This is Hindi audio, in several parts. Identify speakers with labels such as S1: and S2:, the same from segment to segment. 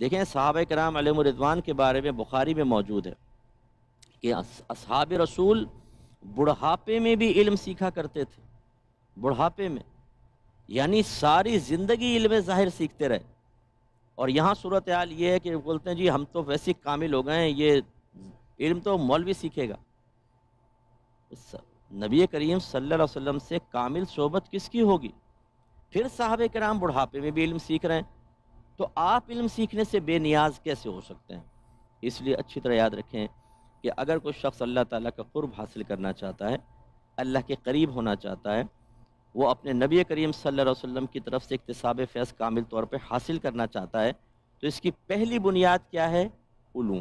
S1: देखें साहब कराम अलमरिदवान के बारे में बुखारी में मौजूद है कि असहाब रसूल बुढ़ापे में भी इल्म सीखा करते थे बुढ़ापे में यानी सारी ज़िंदगी इल्म ज़ाहिर सीखते रहे और यहाँ सूरत हाल ये है कि बोलते हैं जी हम तो वैसे कामिल हो गए हैं ये इल्म तो मौलवी सीखेगा नबी करीम सल्लल्लाहु अलैहि वसल्लम से कामिल सोबत किसकी होगी फिर साहब कराम बुढ़ापे में भी इल्म सीख रहे हैं तो आप इल्म सीखने से बेनियाज कैसे हो सकते हैं इसलिए अच्छी तरह याद रखें कि अगर कोई शख्स अल्लाह ताला का क़ुरब हासिल करना चाहता है अल्लाह के करीब होना चाहता है वो अपने नबी करीम सल्लल्लाहु अलैहि वसल्लम की तरफ से इकतसाब फैज़ कामिल तौर पर हासिल करना चाहता है तो इसकी पहली बुनियाद क्या है ूम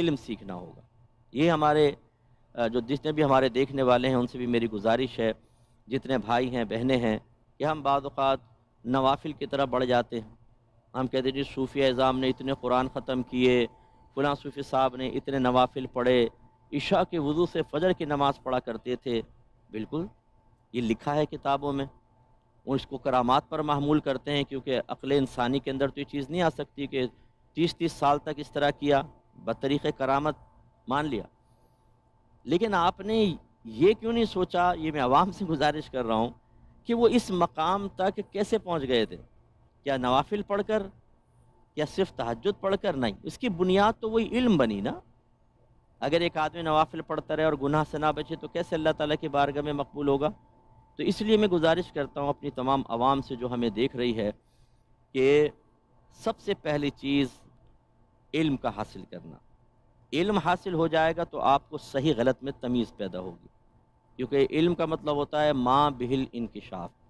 S1: इल्म सीखना होगा ये हमारे जो जितने भी हमारे देखने वाले हैं उनसे भी मेरी गुजारिश है जितने भाई हैं बहनें हैं कि हम बात नवाफिल की तरफ बढ़ जाते हैं हम कहते जी सूफ़ी एज़ाम ने इतने कुरान ख़त्म किए फलां सूफ़ी साहब ने इतने नवाफिल पढ़े इशा के वज़ू से फजर की नमाज़ पढ़ा करते थे बिल्कुल ये लिखा है किताबों में वो इसको करामात पर महमूल करते हैं क्योंकि अकल इंसानी के अंदर तो ये चीज़ नहीं आ सकती कि तीस तीस साल तक इस तरह किया बतरीक़ करामत मान लिया लेकिन आपने ये क्यों नहीं सोचा ये मैं आवाम से गुजारिश कर रहा हूँ कि वो इस मकाम तक कैसे पहुँच गए थे या नवाफिल पढ़कर या सिर्फ तहजद पढ़कर नहीं उसकी बुनियाद तो वही इल्म बनी ना अगर एक आदमी नवाफिल पढ़ता रहे और गुनाह से ना बचे तो कैसे अल्लाह ताला की बारगाह में मकबूल होगा तो इसलिए मैं गुजारिश करता हूँ अपनी तमाम आवाम से जो हमें देख रही है कि सबसे पहली चीज़ इल्म का हासिल करना इल्म हासिल हो जाएगा तो आपको सही गलत में तमीज़ पैदा होगी क्योंकि इल्म का मतलब होता है माँ बिहिल इनकशाफ